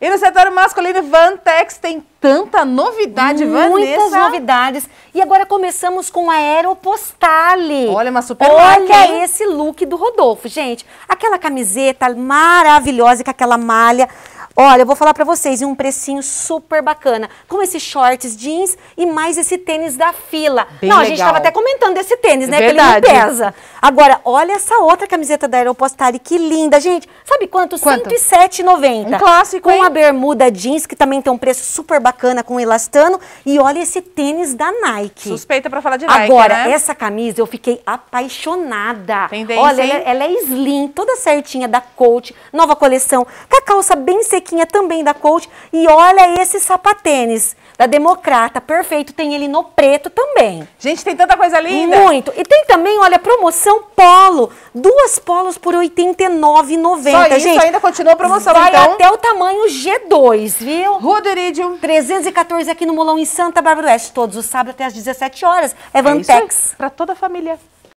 E no setor masculino, Vantex tem tanta novidade, Muitas Muitas novidades. E agora começamos com a Aeropostale. Olha, uma super Olha marca, esse look do Rodolfo, gente. Aquela camiseta maravilhosa com aquela malha Olha, eu vou falar para vocês, em um precinho super bacana, com esses shorts jeans e mais esse tênis da fila. Bem Não, legal. a gente estava até comentando desse tênis, né? Verdade. Que ele não pesa. Agora, olha essa outra camiseta da Aeropostale, que linda, gente. Sabe quanto? quanto? 107,90. Um clássico, Com hein? a bermuda jeans, que também tem um preço super bacana com elastano. E olha esse tênis da Nike. Suspeita para falar de Nike, Agora, né? essa camisa eu fiquei apaixonada. Tendência, olha, ela, é, ela, é slim, toda certinha da Coach, nova coleção, com a calça bem sequinha também da Coach. E olha esse sapatênis da Democrata, perfeito. Tem ele no preto também. Gente, tem tanta coisa linda. Muito. E tem também, olha, promoção polo. Duas polos por R$ 89,90. Só gente, ainda continua a promoção, vai então. até o tamanho G2, viu? Rua do Irídio. 314 aqui no Molão, em Santa Bárbara do Oeste. Todos os sábados até às 17 horas. Evantex. É, é para toda a família.